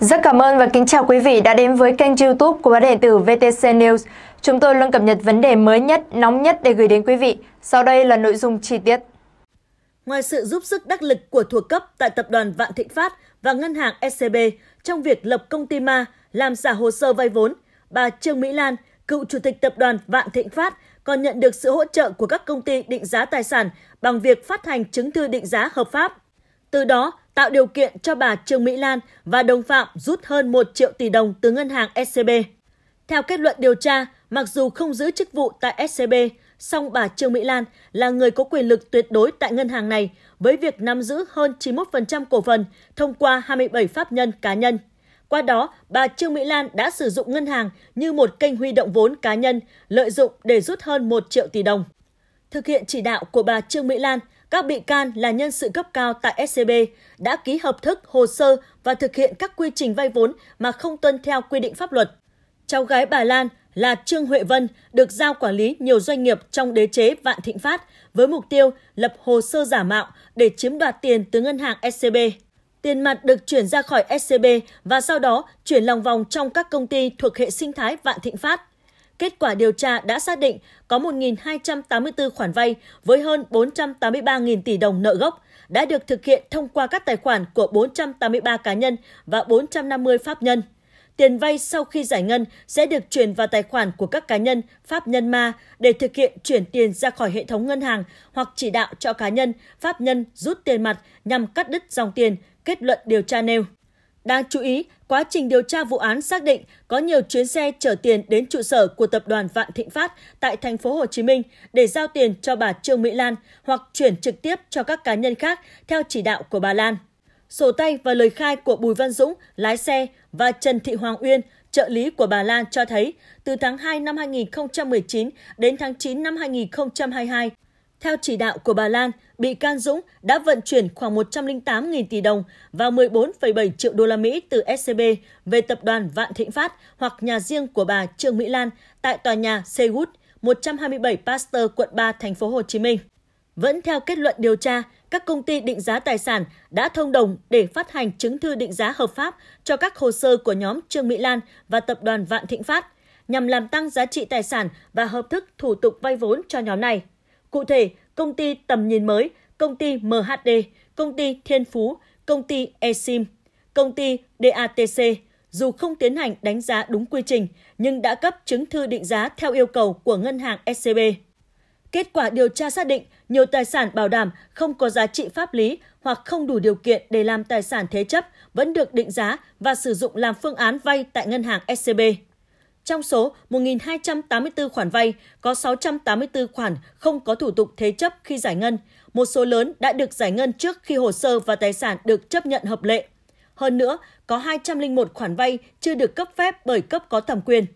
Rất cảm ơn và kính chào quý vị đã đến với kênh youtube của báo điện tử VTC News. Chúng tôi luôn cập nhật vấn đề mới nhất, nóng nhất để gửi đến quý vị. Sau đây là nội dung chi tiết. Ngoài sự giúp sức đắc lực của thuộc cấp tại tập đoàn Vạn Thịnh Phát và ngân hàng SCB trong việc lập công ty ma làm giả hồ sơ vay vốn, bà Trương Mỹ Lan, cựu chủ tịch tập đoàn Vạn Thịnh Phát còn nhận được sự hỗ trợ của các công ty định giá tài sản bằng việc phát hành chứng thư định giá hợp pháp. Từ đó, tạo điều kiện cho bà Trương Mỹ Lan và đồng phạm rút hơn 1 triệu tỷ đồng từ ngân hàng SCB. Theo kết luận điều tra, mặc dù không giữ chức vụ tại SCB, song bà Trương Mỹ Lan là người có quyền lực tuyệt đối tại ngân hàng này với việc nắm giữ hơn 91% cổ phần thông qua 27 pháp nhân cá nhân. Qua đó, bà Trương Mỹ Lan đã sử dụng ngân hàng như một kênh huy động vốn cá nhân, lợi dụng để rút hơn 1 triệu tỷ đồng. Thực hiện chỉ đạo của bà Trương Mỹ Lan, các bị can là nhân sự cấp cao tại SCB đã ký hợp thức hồ sơ và thực hiện các quy trình vay vốn mà không tuân theo quy định pháp luật. Cháu gái bà Lan là Trương Huệ Vân được giao quản lý nhiều doanh nghiệp trong đế chế Vạn Thịnh Phát với mục tiêu lập hồ sơ giả mạo để chiếm đoạt tiền từ ngân hàng SCB. Tiền mặt được chuyển ra khỏi SCB và sau đó chuyển lòng vòng trong các công ty thuộc hệ sinh thái Vạn Thịnh Phát kết quả điều tra đã xác định có 1.284 khoản vay với hơn 483.000 tỷ đồng nợ gốc đã được thực hiện thông qua các tài khoản của 483 cá nhân và 450 pháp nhân. Tiền vay sau khi giải ngân sẽ được chuyển vào tài khoản của các cá nhân, pháp nhân ma để thực hiện chuyển tiền ra khỏi hệ thống ngân hàng hoặc chỉ đạo cho cá nhân, pháp nhân rút tiền mặt nhằm cắt đứt dòng tiền, kết luận điều tra nêu. Đáng chú ý, quá trình điều tra vụ án xác định có nhiều chuyến xe chở tiền đến trụ sở của tập đoàn Vạn Thịnh Phát tại thành phố Hồ Chí Minh để giao tiền cho bà Trương Mỹ Lan hoặc chuyển trực tiếp cho các cá nhân khác theo chỉ đạo của bà Lan. Sổ tay và lời khai của Bùi Văn Dũng, lái xe và Trần Thị Hoàng Uyên, trợ lý của bà Lan cho thấy từ tháng 2 năm 2019 đến tháng 9 năm 2022, theo chỉ đạo của bà Lan, bị can Dũng đã vận chuyển khoảng 108.000 tỷ đồng và 14,7 triệu đô la Mỹ từ SCB về tập đoàn Vạn Thịnh Phát hoặc nhà riêng của bà Trương Mỹ Lan tại tòa nhà Seawood, 127 Pasteur, quận 3, thành phố Hồ Chí Minh. Vẫn theo kết luận điều tra, các công ty định giá tài sản đã thông đồng để phát hành chứng thư định giá hợp pháp cho các hồ sơ của nhóm Trương Mỹ Lan và tập đoàn Vạn Thịnh Phát nhằm làm tăng giá trị tài sản và hợp thức thủ tục vay vốn cho nhóm này. Cụ thể, công ty Tầm Nhìn Mới, công ty MHD, công ty Thiên Phú, công ty eSIM, công ty DATC, dù không tiến hành đánh giá đúng quy trình, nhưng đã cấp chứng thư định giá theo yêu cầu của ngân hàng SCB. E Kết quả điều tra xác định nhiều tài sản bảo đảm không có giá trị pháp lý hoặc không đủ điều kiện để làm tài sản thế chấp vẫn được định giá và sử dụng làm phương án vay tại ngân hàng SCB. E trong số 1.284 khoản vay, có 684 khoản không có thủ tục thế chấp khi giải ngân, một số lớn đã được giải ngân trước khi hồ sơ và tài sản được chấp nhận hợp lệ. Hơn nữa, có 201 khoản vay chưa được cấp phép bởi cấp có thẩm quyền.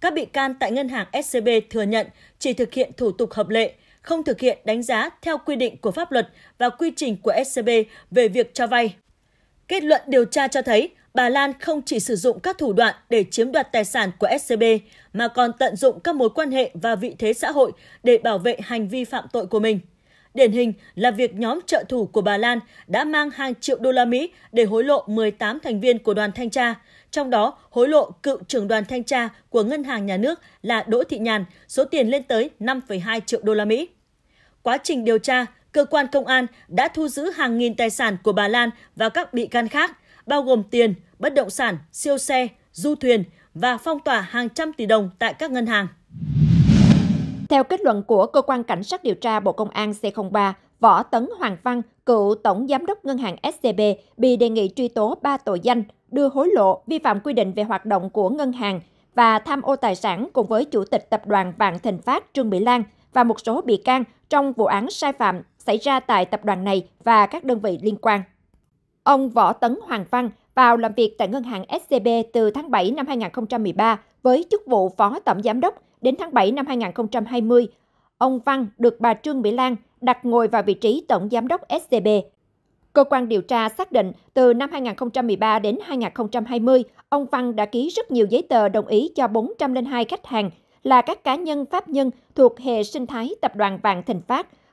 Các bị can tại ngân hàng SCB thừa nhận chỉ thực hiện thủ tục hợp lệ, không thực hiện đánh giá theo quy định của pháp luật và quy trình của SCB về việc cho vay. Kết luận điều tra cho thấy, bà Lan không chỉ sử dụng các thủ đoạn để chiếm đoạt tài sản của SCB mà còn tận dụng các mối quan hệ và vị thế xã hội để bảo vệ hành vi phạm tội của mình. Điển hình là việc nhóm trợ thủ của bà Lan đã mang hàng triệu đô la Mỹ để hối lộ 18 thành viên của đoàn thanh tra, trong đó hối lộ cựu trưởng đoàn thanh tra của Ngân hàng Nhà nước là Đỗ Thị Nhàn, số tiền lên tới 5,2 triệu đô la Mỹ. Quá trình điều tra, cơ quan công an đã thu giữ hàng nghìn tài sản của bà Lan và các bị can khác, bao gồm tiền, bất động sản, siêu xe, du thuyền và phong tỏa hàng trăm tỷ đồng tại các ngân hàng. Theo kết luận của Cơ quan Cảnh sát điều tra Bộ Công an C03, Võ Tấn Hoàng Văn, cựu Tổng Giám đốc Ngân hàng SCB, bị đề nghị truy tố 3 tội danh đưa hối lộ, vi phạm quy định về hoạt động của ngân hàng và tham ô tài sản cùng với Chủ tịch Tập đoàn Vạn Thịnh Phát Trương Mỹ Lan và một số bị can trong vụ án sai phạm xảy ra tại tập đoàn này và các đơn vị liên quan. Ông Võ Tấn Hoàng Văn vào làm việc tại ngân hàng SCB từ tháng 7 năm 2013 với chức vụ Phó Tổng Giám đốc đến tháng 7 năm 2020. Ông Văn được bà Trương Mỹ Lan đặt ngồi vào vị trí Tổng Giám đốc SCB. Cơ quan điều tra xác định từ năm 2013 đến 2020, ông Văn đã ký rất nhiều giấy tờ đồng ý cho 402 khách hàng là các cá nhân pháp nhân thuộc hệ sinh thái Tập đoàn Vạn Thịnh Phát –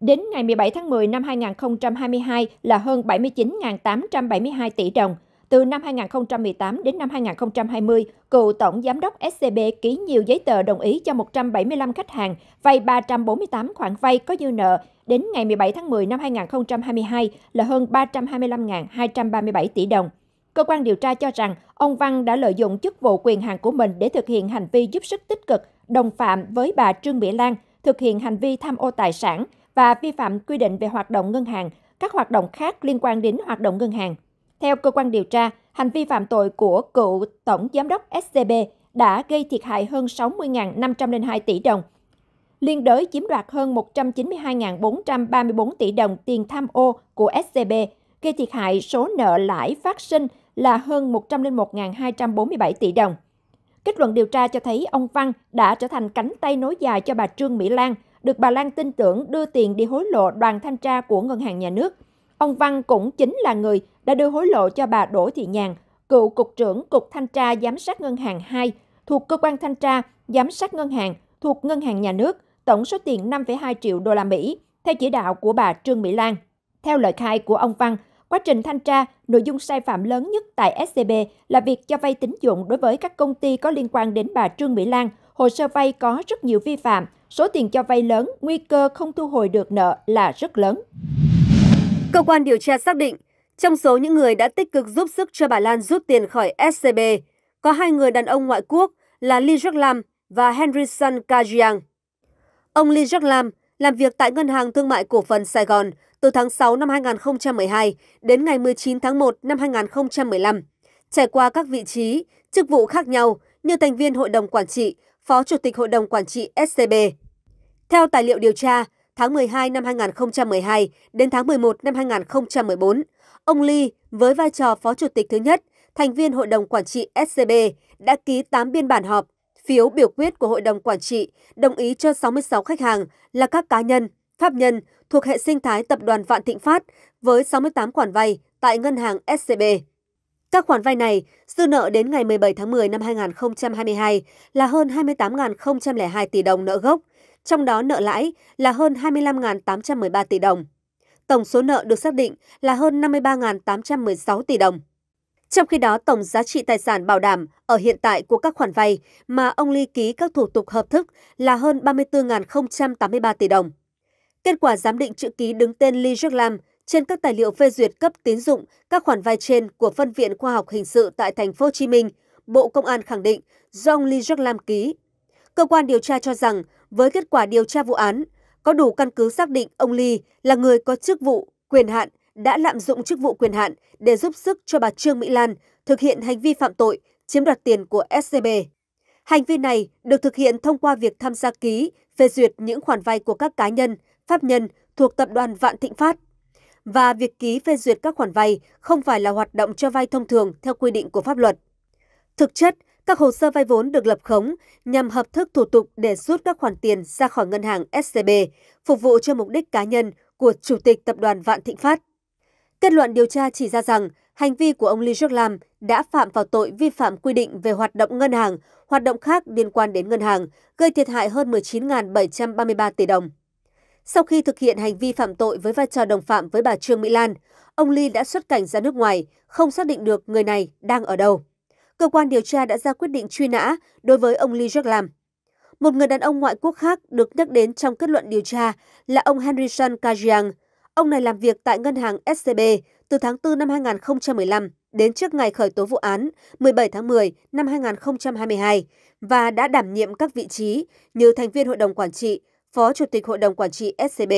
Đến ngày 17 tháng 10 năm 2022 là hơn 79.872 tỷ đồng. Từ năm 2018 đến năm 2020, cựu Tổng Giám đốc SCB ký nhiều giấy tờ đồng ý cho 175 khách hàng vay 348 khoản vay có dư nợ. Đến ngày 17 tháng 10 năm 2022 là hơn 325.237 tỷ đồng. Cơ quan điều tra cho rằng ông Văn đã lợi dụng chức vụ quyền hạn của mình để thực hiện hành vi giúp sức tích cực, đồng phạm với bà Trương Mỹ Lan, thực hiện hành vi tham ô tài sản, và vi phạm quy định về hoạt động ngân hàng, các hoạt động khác liên quan đến hoạt động ngân hàng. Theo cơ quan điều tra, hành vi phạm tội của cựu Tổng Giám đốc SCB đã gây thiệt hại hơn 60.502 tỷ đồng. Liên đới chiếm đoạt hơn 192.434 tỷ đồng tiền tham ô của SCB, gây thiệt hại số nợ lãi phát sinh là hơn 101.247 tỷ đồng. Kết luận điều tra cho thấy ông Văn đã trở thành cánh tay nối dài cho bà Trương Mỹ Lan – được bà Lan tin tưởng đưa tiền đi hối lộ đoàn thanh tra của Ngân hàng Nhà nước. Ông Văn cũng chính là người đã đưa hối lộ cho bà Đỗ Thị Nhàn, cựu Cục trưởng Cục Thanh tra Giám sát Ngân hàng 2 thuộc Cơ quan Thanh tra Giám sát Ngân hàng thuộc Ngân hàng Nhà nước, tổng số tiền 5,2 triệu đô la Mỹ, theo chỉ đạo của bà Trương Mỹ Lan. Theo lời khai của ông Văn, quá trình thanh tra, nội dung sai phạm lớn nhất tại SCB là việc cho vay tín dụng đối với các công ty có liên quan đến bà Trương Mỹ Lan. Hồ sơ vay có rất nhiều vi phạm, số tiền cho vay lớn, nguy cơ không thu hồi được nợ là rất lớn. Cơ quan điều tra xác định, trong số những người đã tích cực giúp sức cho bà Lan rút tiền khỏi SCB, có hai người đàn ông ngoại quốc là Lee Jack Lam và Henry Sun Kajiang. Ông Lee Jack Lam làm việc tại Ngân hàng Thương mại Cổ phần Sài Gòn từ tháng 6 năm 2012 đến ngày 19 tháng 1 năm 2015, trải qua các vị trí, chức vụ khác nhau như thành viên Hội đồng Quản trị, Phó Chủ tịch Hội đồng Quản trị SCB. Theo tài liệu điều tra, tháng 12 năm 2012 đến tháng 11 năm 2014, ông Ly với vai trò phó chủ tịch thứ nhất, thành viên hội đồng quản trị SCB đã ký 8 biên bản họp, phiếu biểu quyết của hội đồng quản trị đồng ý cho 66 khách hàng là các cá nhân, pháp nhân thuộc hệ sinh thái tập đoàn Vạn Thịnh Phát với 68 khoản vay tại ngân hàng SCB. Các khoản vay này dư nợ đến ngày 17 tháng 10 năm 2022 là hơn 28.002 tỷ đồng nợ gốc, trong đó nợ lãi là hơn 25.813 tỷ đồng. Tổng số nợ được xác định là hơn 53.816 tỷ đồng. Trong khi đó, tổng giá trị tài sản bảo đảm ở hiện tại của các khoản vay mà ông Ly ký các thủ tục hợp thức là hơn 34.083 tỷ đồng. Kết quả giám định chữ ký đứng tên Lee Jok Lam trên các tài liệu phê duyệt cấp tín dụng các khoản vay trên của Phân viện Khoa học Hình sự tại Thành phố Hồ Chí Minh, Bộ Công an khẳng định do ông Lee Jok Lam ký. Cơ quan điều tra cho rằng với kết quả điều tra vụ án, có đủ căn cứ xác định ông Ly là người có chức vụ, quyền hạn, đã lạm dụng chức vụ quyền hạn để giúp sức cho bà Trương Mỹ Lan thực hiện hành vi phạm tội chiếm đoạt tiền của SCB. Hành vi này được thực hiện thông qua việc tham gia ký, phê duyệt những khoản vay của các cá nhân, pháp nhân thuộc tập đoàn Vạn Thịnh Phát. Và việc ký phê duyệt các khoản vay không phải là hoạt động cho vay thông thường theo quy định của pháp luật. Thực chất, các hồ sơ vay vốn được lập khống nhằm hợp thức thủ tục để rút các khoản tiền ra khỏi ngân hàng SCB, phục vụ cho mục đích cá nhân của Chủ tịch Tập đoàn Vạn Thịnh Phát. Kết luận điều tra chỉ ra rằng hành vi của ông Lee Jok Lam đã phạm vào tội vi phạm quy định về hoạt động ngân hàng, hoạt động khác liên quan đến ngân hàng, gây thiệt hại hơn 19.733 tỷ đồng. Sau khi thực hiện hành vi phạm tội với vai trò đồng phạm với bà Trương Mỹ Lan, ông Lee đã xuất cảnh ra nước ngoài, không xác định được người này đang ở đâu cơ quan điều tra đã ra quyết định truy nã đối với ông Lee Jack Lam. Một người đàn ông ngoại quốc khác được nhắc đến trong kết luận điều tra là ông Henrison Kajiang. Ông này làm việc tại ngân hàng SCB từ tháng 4 năm 2015 đến trước ngày khởi tố vụ án 17 tháng 10 năm 2022 và đã đảm nhiệm các vị trí như thành viên hội đồng quản trị, phó chủ tịch hội đồng quản trị SCB.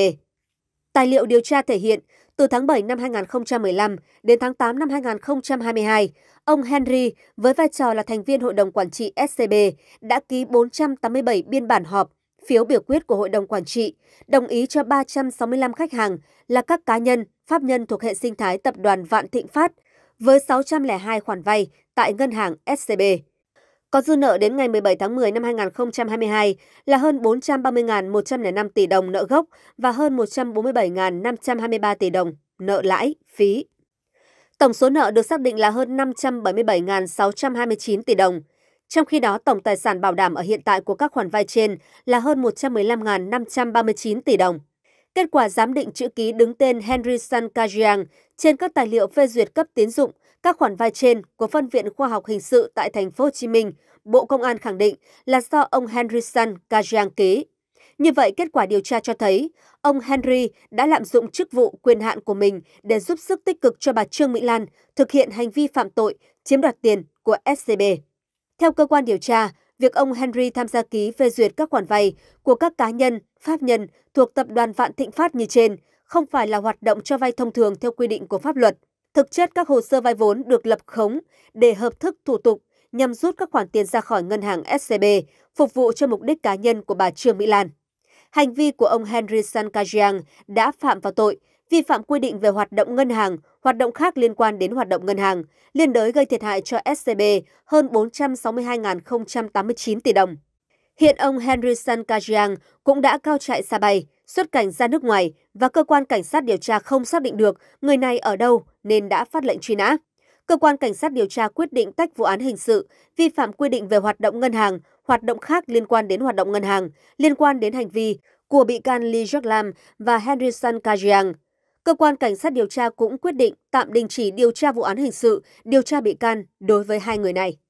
Tài liệu điều tra thể hiện từ tháng 7 năm 2015 đến tháng 8 năm 2022, ông Henry với vai trò là thành viên hội đồng quản trị SCB đã ký 487 biên bản họp, phiếu biểu quyết của hội đồng quản trị, đồng ý cho 365 khách hàng là các cá nhân, pháp nhân thuộc hệ sinh thái tập đoàn Vạn Thịnh Phát với 602 khoản vay tại ngân hàng SCB. Có dư nợ đến ngày 17 tháng 10 năm 2022 là hơn 430.105 tỷ đồng nợ gốc và hơn 147.523 tỷ đồng nợ lãi, phí. Tổng số nợ được xác định là hơn 577.629 tỷ đồng. Trong khi đó, tổng tài sản bảo đảm ở hiện tại của các khoản vay trên là hơn 115.539 tỷ đồng. Kết quả giám định chữ ký đứng tên Henry San Kajiang trên các tài liệu phê duyệt cấp tín dụng – các khoản vay trên của Phân viện Khoa học Hình sự tại Thành phố Hồ Chí Minh, Bộ Công an khẳng định là do ông Henryson Kajang ký. Như vậy, kết quả điều tra cho thấy ông Henry đã lạm dụng chức vụ quyền hạn của mình để giúp sức tích cực cho bà Trương Mỹ Lan thực hiện hành vi phạm tội chiếm đoạt tiền của SCB. Theo cơ quan điều tra, việc ông Henry tham gia ký phê duyệt các khoản vay của các cá nhân, pháp nhân thuộc tập đoàn Vạn Thịnh Phát như trên không phải là hoạt động cho vay thông thường theo quy định của pháp luật. Thực chất các hồ sơ vay vốn được lập khống để hợp thức thủ tục nhằm rút các khoản tiền ra khỏi ngân hàng SCB phục vụ cho mục đích cá nhân của bà Trương Mỹ Lan. Hành vi của ông Henry Sankajiang đã phạm vào tội vi phạm quy định về hoạt động ngân hàng, hoạt động khác liên quan đến hoạt động ngân hàng, liên đới gây thiệt hại cho SCB hơn 462.089 tỷ đồng. Hiện ông Henry Sankajiang cũng đã cao chạy xa bay, xuất cảnh ra nước ngoài và cơ quan cảnh sát điều tra không xác định được người này ở đâu nên đã phát lệnh truy nã. Cơ quan cảnh sát điều tra quyết định tách vụ án hình sự vi phạm quy định về hoạt động ngân hàng, hoạt động khác liên quan đến hoạt động ngân hàng, liên quan đến hành vi của bị can Lee Jack Lam và Henderson Kajiang. Cơ quan cảnh sát điều tra cũng quyết định tạm đình chỉ điều tra vụ án hình sự, điều tra bị can đối với hai người này.